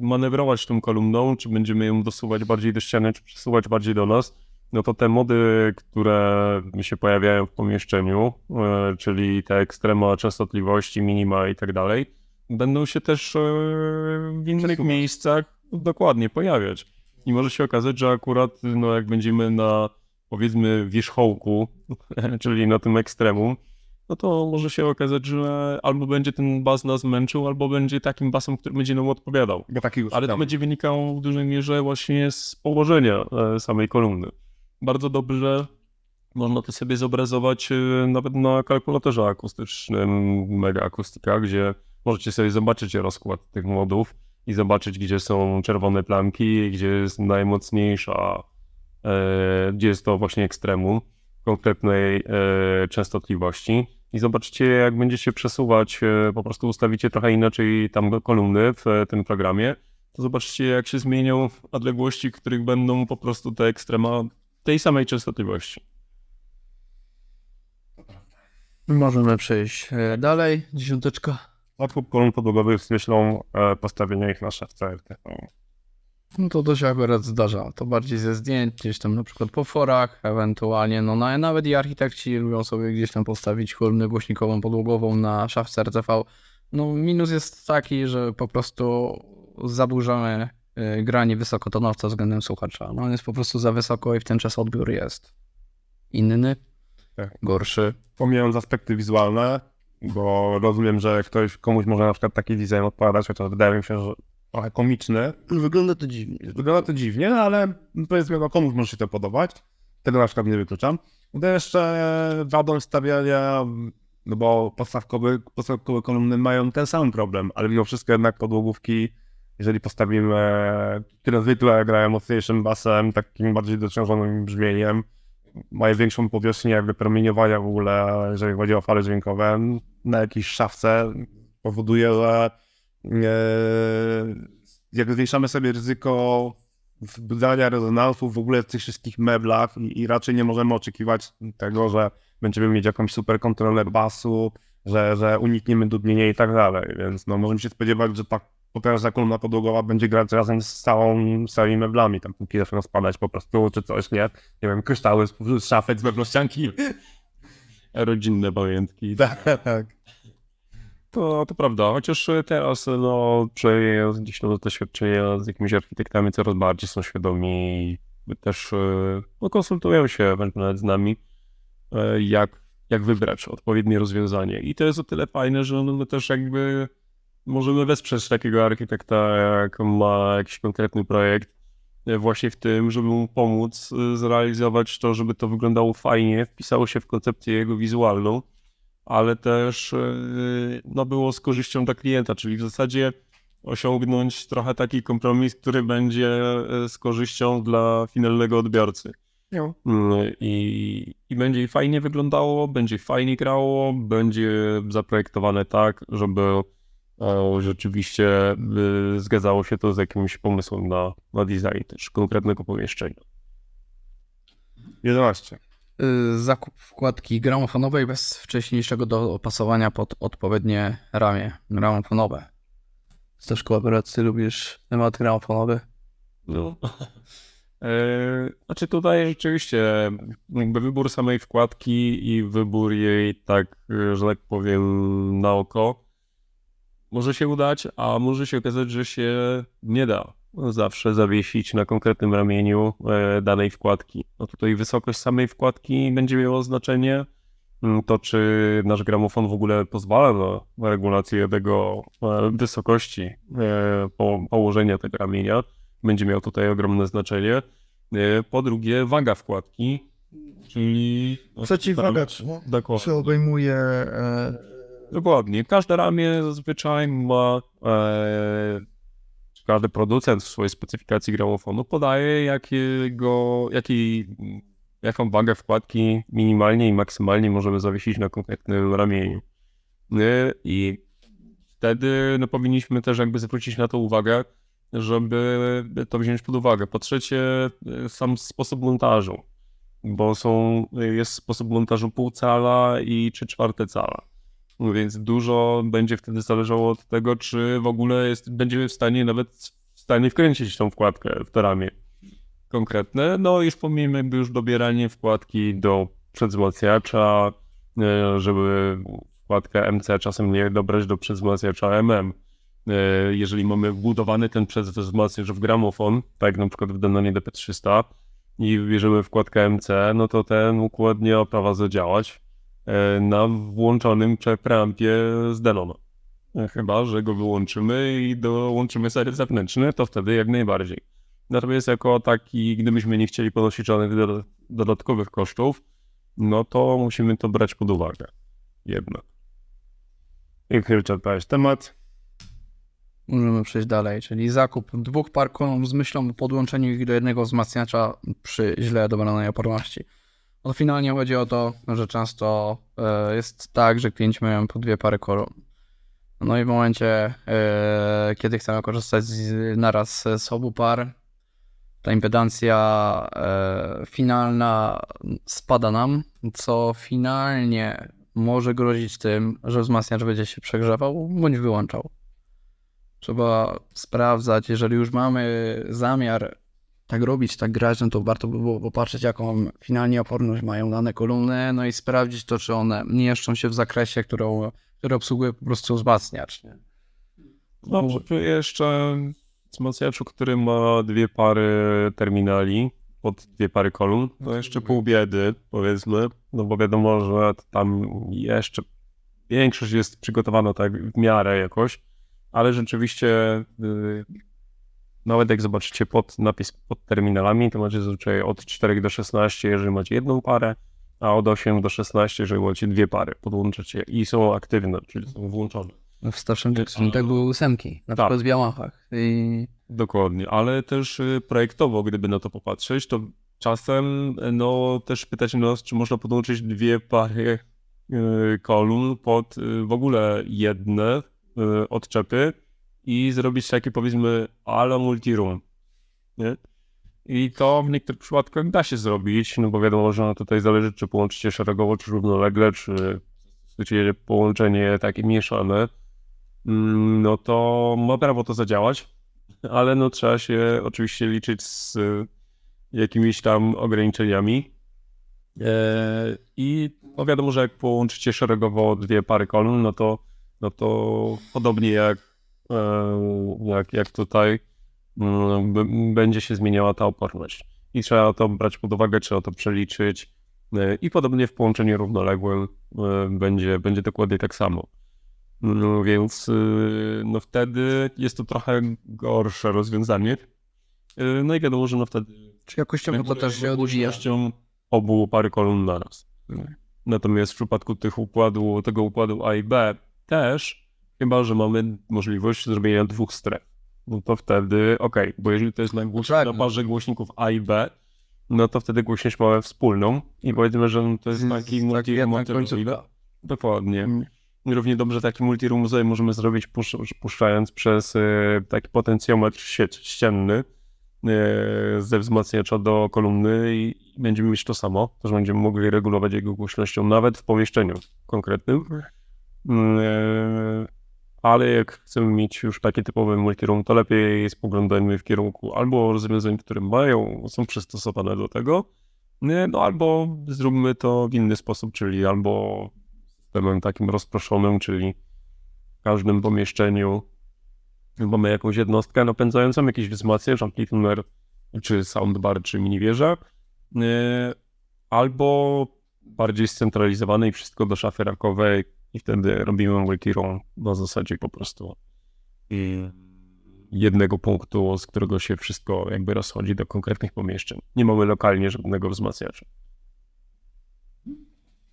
C: manewrować tą kolumną, czy będziemy ją dosuwać bardziej do ściany, czy przesuwać bardziej do nas, no to te mody, które się pojawiają w pomieszczeniu, yy, czyli te ekstrema częstotliwości, minima i tak dalej, będą się też yy, w innych miejscach dokładnie pojawiać. I może się okazać, że akurat no, jak będziemy na powiedzmy wierzchołku, czyli na tym ekstremum, no to może się okazać, że albo będzie ten bas nas męczył, albo będzie takim basem, który będzie nam odpowiadał. Ale to tam. będzie wynikało w dużej mierze właśnie z położenia e, samej kolumny. Bardzo dobrze można to sobie zobrazować e, nawet na kalkulatorze akustycznym Mega gdzie możecie sobie zobaczyć rozkład tych modów i zobaczyć, gdzie są czerwone plamki, gdzie jest najmocniejsza E, gdzie jest to właśnie ekstremum konkretnej e, częstotliwości. I zobaczycie, jak będzie się przesuwać, e, po prostu ustawicie trochę inaczej tam kolumny w tym programie, to zobaczycie, jak się zmienią odległości, których będą po prostu te ekstrema tej samej częstotliwości.
A: Możemy przejść dalej. Dziesiąteczka.
B: Odkup kolumn podłogowych z myślą postawienia ich na szafce RTV.
A: No to dość się akurat zdarza. To bardziej ze zdjęć, gdzieś tam na przykład po forach, ewentualnie, no nawet i architekci lubią sobie gdzieś tam postawić kolumnę głośnikową, podłogową na szafce RCV. No minus jest taki, że po prostu zaburzamy granie wysokotonowca względem słuchacza. No on jest po prostu za wysoko i w ten czas odbiór jest inny,
B: tak. gorszy. Pomijając aspekty wizualne, bo rozumiem, że ktoś, komuś może na przykład taki design odpowiadać, chociaż wydaje mi się, że trochę komiczny. Wygląda to dziwnie. Wygląda to dziwnie, no ale powiedzmy, no komuś może się to podobać. Tego na przykład nie wykluczam. Udaję no, jeszcze wadą stawiania, no bo podstawkowe, podstawkowe kolumny mają ten sam problem, ale mimo wszystko jednak podłogówki, jeżeli postawimy, które zwykle grają mocniejszym basem, takim bardziej dociążonym brzmieniem, mają większą powierzchnię jakby promieniowania w ogóle, jeżeli chodzi o fale dźwiękowe, na jakiejś szafce powoduje, że Eee, jak zwiększamy sobie ryzyko wdania rezonansów w ogóle w tych wszystkich meblach i, i, raczej nie możemy oczekiwać tego, że będziemy mieć jakąś super kontrolę basu, że, że unikniemy dudnienia i tak dalej, więc no, możemy się spodziewać, że ta potężna kolumna podłogowa będzie grać razem z całą, całymi meblami, tam póki zaczną spadać po prostu, czy coś, nie? Nie wiem, kryształy z szafek, z pewnościanki.
C: Rodzinne pamiętki. Tak, tak. To, to prawda, chociaż e, teraz e, no, gdzieś no, doświadczenia z jakimiś architektami coraz bardziej są świadomi i też e, no, konsultują się wręcz nawet z nami, jak, jak wybrać odpowiednie rozwiązanie. I to jest o tyle fajne, że no, my też jakby możemy wesprzeć takiego architekta, jak ma jakiś konkretny projekt, właśnie w tym, żeby mu pomóc zrealizować to, żeby to wyglądało fajnie, wpisało się w koncepcję jego wizualną ale też e, no, było z korzyścią dla klienta, czyli w zasadzie osiągnąć trochę taki kompromis, który będzie e, z korzyścią dla finalnego odbiorcy. No. Mm, I, I będzie fajnie wyglądało, będzie fajnie grało, będzie zaprojektowane tak, żeby e, rzeczywiście zgadzało się to z jakimś pomysłem na, na design też konkretnego pomieszczenia.
A: 11. Y, zakup wkładki gramofonowej bez wcześniejszego dopasowania pod odpowiednie ramię gramofonowe. Chcesz kolaboracji, lubisz temat gramofonowy? No.
C: E, znaczy tutaj rzeczywiście jakby wybór samej wkładki i wybór jej tak, e, że tak powiem, na oko może się udać, a może się okazać, że się nie da zawsze zawiesić na konkretnym ramieniu e, danej wkładki. No tutaj wysokość samej wkładki będzie miało znaczenie. Mm, to, czy nasz gramofon w ogóle pozwala na regulację tego e, wysokości e, położenia tego ramienia, będzie miał tutaj ogromne znaczenie. Po drugie, waga wkładki, czyli. Przeciwwaga, tak, czy, no, czy obejmuje. E... Dokładnie. Każde ramię zazwyczaj ma e każdy producent w swojej specyfikacji gramofonu podaje, jakiego, jaki, jaką wagę wkładki minimalnie i maksymalnie możemy zawiesić na konkretnym ramieniu. Y, I wtedy no, powinniśmy też jakby zwrócić na to uwagę, żeby to wziąć pod uwagę. Po trzecie, y, sam sposób montażu, bo są, y, jest sposób montażu półcala i trzy czwarte cala. Więc dużo będzie wtedy zależało od tego, czy w ogóle jest, będziemy w stanie nawet w stanie wkręcić tą wkładkę w torami konkretne. No już pomijmy już dobieranie wkładki do przedwzmacniacza, e, żeby wkładkę MC czasem nie dobrać do przedwzmacniacza MM. E, jeżeli mamy wbudowany ten przedwzmacniacz w gramofon, tak jak na przykład w Denonie DP300 i bierzemy wkładkę MC, no to ten układ nie prawa zadziałać E, na włączonym przeprampie z Danona. E, chyba, że go wyłączymy i dołączymy sery zewnętrzne, to wtedy jak najbardziej. Natomiast jako taki, gdybyśmy nie chcieli ponosić żadnych dodatkowych kosztów, no to musimy to brać pod uwagę. Jedno. Jak wyczerpałeś temat?
A: Możemy przejść dalej, czyli zakup dwóch par z myślą o podłączeniu ich do jednego wzmacniacza przy źle dobranej oporności. No finalnie chodzi o to, że często e, jest tak, że klienci mają po dwie pary kolumn. No i w momencie, e, kiedy chcemy korzystać naraz z obu par, ta impedancja e, finalna spada nam, co finalnie może grozić tym, że wzmacniacz będzie się przegrzewał bądź wyłączał. Trzeba sprawdzać, jeżeli już mamy zamiar tak robić, tak grać, no to warto by było popatrzeć, jaką finalnie oporność mają dane kolumny, no i sprawdzić to, czy one mieszczą się w zakresie, którą, który obsługuje po prostu wzmacniacz. Nie?
C: No, jeszcze wzmacniaczu, który ma dwie pary terminali pod dwie pary kolumn, to jeszcze pół biedy, powiedzmy, no bo wiadomo, że tam jeszcze większość jest przygotowana tak w miarę jakoś, ale rzeczywiście y, nawet jak zobaczycie pod napis pod terminalami, to macie zazwyczaj od 4 do 16, jeżeli macie jedną parę, a od 8 do 16, jeżeli macie dwie pary, podłączycie i są aktywne, czyli są włączone.
A: W starszym Jacksonie tak były ósemki, na tak. przykład w
C: Yamahach. I... Dokładnie, ale też y, projektowo, gdyby na to popatrzeć, to czasem e, no, też pytacie nas, czy można podłączyć dwie pary y, kolumn pod y, w ogóle jedne odczepy, i zrobić taki powiedzmy ala multi-room, nie? I to w niektórych przypadkach da się zrobić, no bo wiadomo, że no tutaj zależy, czy połączycie szeregowo, czy równolegle, czy stosujecie połączenie takie mieszane, mm, no to ma prawo to zadziałać, ale no trzeba się oczywiście liczyć z jakimiś tam ograniczeniami. E, I no wiadomo, że jak połączycie szeregowo dwie pary kolumn, no to, no to podobnie jak E, jak, jak tutaj e, będzie się zmieniała ta oporność. I trzeba to brać pod uwagę, trzeba to przeliczyć. E, I podobnie w połączeniu równoległym będzie, będzie dokładnie tak samo. No, więc no wtedy jest to trochę gorsze rozwiązanie. No i wiadomo, że no wtedy. Czy jakością to też się obu pary kolumn naraz. Tak. Natomiast w przypadku tych układu, tego układu A i B też Chyba, że mamy możliwość zrobienia dwóch stref. No to wtedy, okej, okay, bo jeżeli to jest na, tak, na no. parze głośników A i B, no to wtedy głośność mamy wspólną i powiedzmy, że no to jest taki tak, multi-room. Dokładnie. Mm. Równie dobrze taki multi-room możemy zrobić pusz, puszczając przez y, taki potencjometr ścienny y, ze wzmacniacza do kolumny i będziemy mieć to samo, że będziemy mogli regulować jego głośnością nawet w pomieszczeniu konkretnym. Y, ale jak chcemy mieć już takie typowe multiroom, to lepiej spoglądajmy w kierunku albo rozwiązań, które mają, są przystosowane do tego, no albo zróbmy to w inny sposób, czyli albo systemem takim rozproszonym, czyli w każdym pomieszczeniu mamy jakąś jednostkę napędzającą jakiś wzmacniacz, amplituner, czy soundbar, czy miniwieża, albo bardziej scentralizowane i wszystko do szafy rakowej, i wtedy robimy multi-room na zasadzie po prostu y, jednego punktu, z którego się wszystko jakby rozchodzi do konkretnych pomieszczeń. Nie mamy lokalnie żadnego wzmacniacza.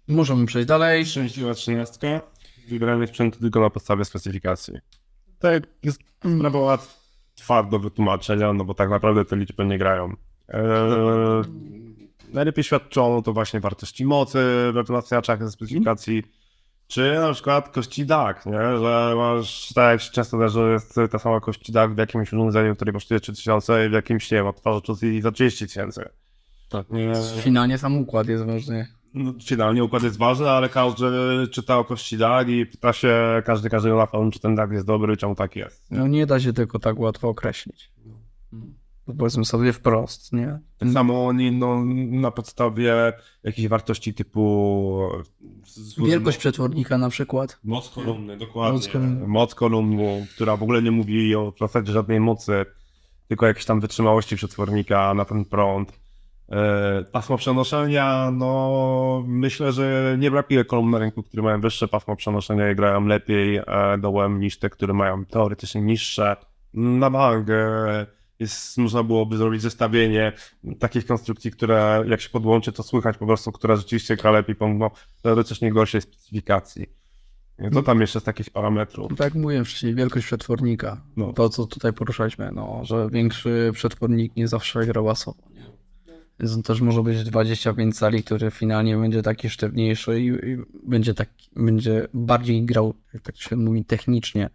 C: Możemy przejść dalej. Szczęśliwa trzynastka. Wybrany sprzęt tylko na podstawie specyfikacji.
B: To jest sprawa mm. twardo wytłumaczenia, no bo tak naprawdę te liczby nie grają. Eee, najlepiej świadczą to właśnie wartości mocy we wzmacniaczach ze specyfikacji. Mm czy na przykład kości DAC, nie? że masz, tak jak się często zdarza, jest ta sama kości DAC w jakimś urządzeniu, które kosztuje 3000 i w jakimś, nie wiem, odtwarzaczu i za 30 tysięcy. Tak, nie...
A: Finalnie sam układ jest ważny. No,
B: finalnie układ jest ważny, ale każdy czyta o kości DAG i pyta się każdy każdy na pewno, czy ten DAG jest dobry, czemu tak jest.
A: Nie? No nie da się tylko tak łatwo określić. No. Mm powiedzmy sobie wprost, nie? Tak
B: samo oni no, na podstawie jakiejś wartości typu... Wielkość
A: przetwornika na przykład. Moc kolumny, dokładnie. Moc kolumny.
B: Moc kolumny, która w ogóle nie mówi o zasadzie żadnej mocy, tylko jakiejś tam wytrzymałości przetwornika na ten prąd. E, pasmo przenoszenia, no myślę, że nie brakuje kolumn na rynku, które mają wyższe pasmo przenoszenia i grają lepiej e, dołem niż te, które mają teoretycznie niższe. Na bank e, jest, można byłoby zrobić zestawienie takich konstrukcji, które jak się podłączy, to słychać po prostu, która rzeczywiście gra lepiej pomimo no, teoretycznie gorszej specyfikacji. Co tam jeszcze z takich parametrów?
A: Tak jak mówiłem wcześniej, wielkość przetwornika. No. To, co tutaj poruszaliśmy, no, że większy przetwornik nie zawsze gra łasowo. Więc on też może być 25 cali, który finalnie będzie taki sztywniejszy i, i będzie, tak, będzie bardziej grał, jak tak się mówi, technicznie.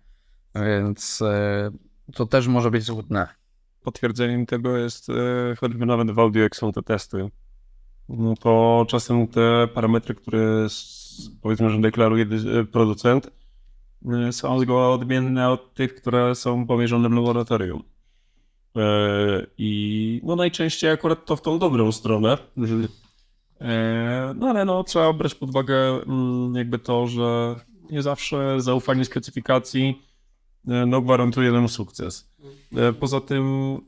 A: Więc e, to też może być złudne potwierdzeniem tego jest e,
C: choćby nawet w audio, jak są te testy, no to czasem te parametry, które powiedzmy, że deklaruje e, producent, e, są zgoła odmienne od tych, które są pomierzone w laboratorium. I no najczęściej akurat to w tą dobrą stronę. No ale no, trzeba brać pod uwagę mm, jakby to, że nie zawsze zaufanie specyfikacji E, no, gwarantuje nam sukces. E, poza tym, e,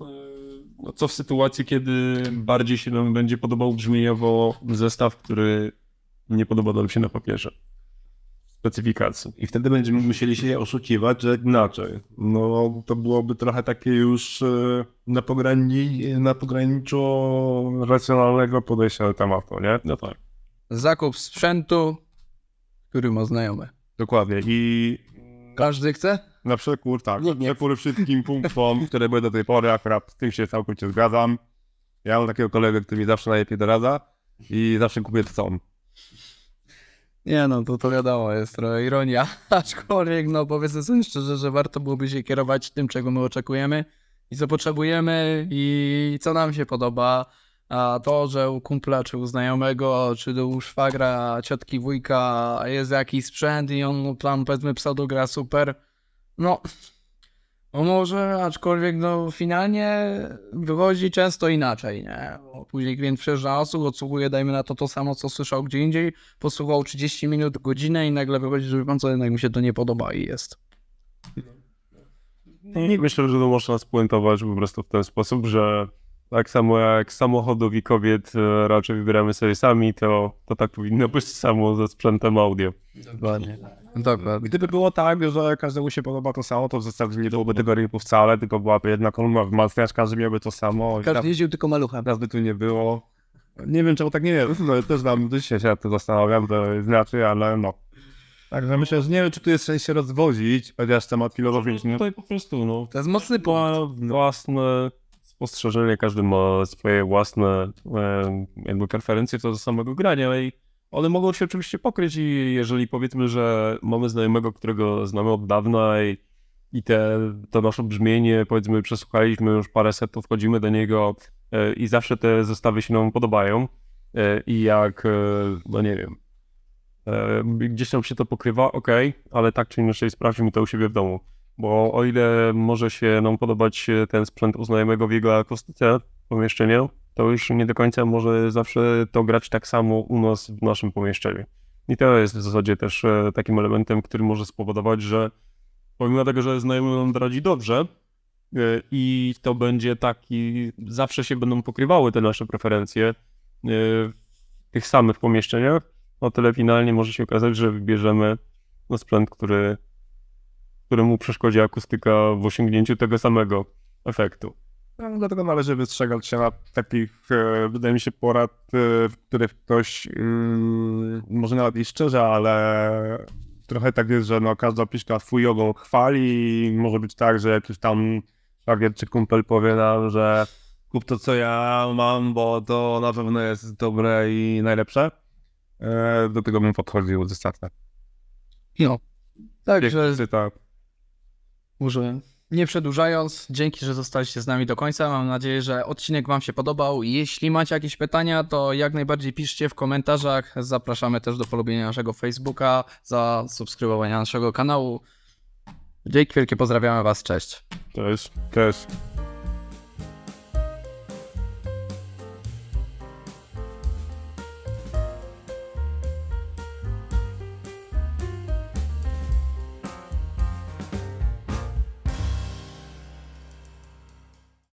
C: no, co w sytuacji, kiedy bardziej się nam będzie podobał brzmieniowo zestaw, który nie podoba nam się na papierze? Specyfikacji. I wtedy będziemy musieli się oszukiwać,
B: że inaczej. No, to byłoby trochę takie już na, pograni na pograniczu racjonalnego podejścia do tematu, nie? No tak. Zakup sprzętu, który ma znajomy. Dokładnie. I każdy chce? Na przekór, tak. Na przekór wszystkim punktom, które były do tej pory, akurat z tym się całkowicie zgadzam. Ja mam takiego kolegę, który mi zawsze najlepiej doradza i zawsze kupię to, co on.
A: Nie no, to to wiadomo, jest trochę ironia. Aczkolwiek, no powiedzmy sobie szczerze, że warto byłoby się kierować tym, czego my oczekujemy i co potrzebujemy i co nam się podoba. A to, że u kumpla, czy u znajomego, czy u szwagra, ciotki, wujka jest jakiś sprzęt i on tam powiedzmy pseudo gra super, no, no może, aczkolwiek no finalnie wychodzi często inaczej, nie? Bo później klient przejeżdża osób, odsłuchuje, dajmy na to to samo, co słyszał gdzie indziej, posłuchał 30 minut, godzinę i nagle wychodzi, że pan co, jednak mi się to nie podoba i jest.
C: No, I myślę, że to można spuentować po prostu w ten sposób, że tak samo jak samochodowi kobiet e, raczej wybieramy sobie sami, to, to tak powinno być samo ze sprzętem audio.
B: Dokładnie. Dokładnie. Gdyby było tak, że każdemu się podoba to samo, to w zasadzie nie byłoby tego rynku wcale, tylko byłaby jedna kolumna w matkach, każdy miałby to samo. Każdy tam, jeździł tylko maluchem. Nas by tu nie było. Nie wiem, czemu tak nie jest. No, też tam dzisiaj się nad tym zastanawiam, to znaczy, ale no. Także myślę, że nie wiem, czy tu jest sens się rozwozić, chociaż temat
C: filozoficzny. Tutaj po prostu, no. To jest mocny punkt. Własne spostrzeżenie, każdy ma swoje własne e, jakby preferencje co do samego grania no i one mogą się oczywiście pokryć i jeżeli powiedzmy, że mamy znajomego, którego znamy od dawna i, i te, to nasze brzmienie, powiedzmy, przesłuchaliśmy już parę setów, wchodzimy do niego e, i zawsze te zestawy się nam podobają e, i jak, e, no nie wiem, gdzieś tam się to pokrywa, ok, ale tak czy inaczej sprawdźmy to u siebie w domu. Bo o ile może się nam podobać ten sprzęt u znajomego w jego akustyce, pomieszczenia, to już nie do końca może zawsze to grać tak samo u nas w naszym pomieszczeniu. I to jest w zasadzie też e, takim elementem, który może spowodować, że pomimo tego, że znajomy nam radzi dobrze e, i to będzie taki, zawsze się będą pokrywały te nasze preferencje e, w tych samych pomieszczeniach, o tyle finalnie może się okazać, że wybierzemy no, sprzęt, który, któremu przeszkodzi akustyka w osiągnięciu tego samego efektu.
B: No, dlatego należy wystrzegać się na takich, e, wydaje mi się, porad, e, w których ktoś, mm, może nawet i szczerze, ale trochę tak jest, że no, każda piszka swój ogon chwali i może być tak, że jakiś tam szwagier czy kumpel powie nam, że kup to, co ja mam, bo to na pewno jest dobre i najlepsze. E, do tego bym podchodził zasadnie. No, także... Tak.
A: Może nie przedłużając, dzięki, że zostaliście z nami do końca. Mam nadzieję, że odcinek Wam się podobał. Jeśli macie jakieś pytania, to jak najbardziej piszcie w komentarzach. Zapraszamy też do polubienia naszego Facebooka, za subskrybowania naszego kanału. Dzięki wielkie, pozdrawiamy Was, cześć. Cześć, cześć.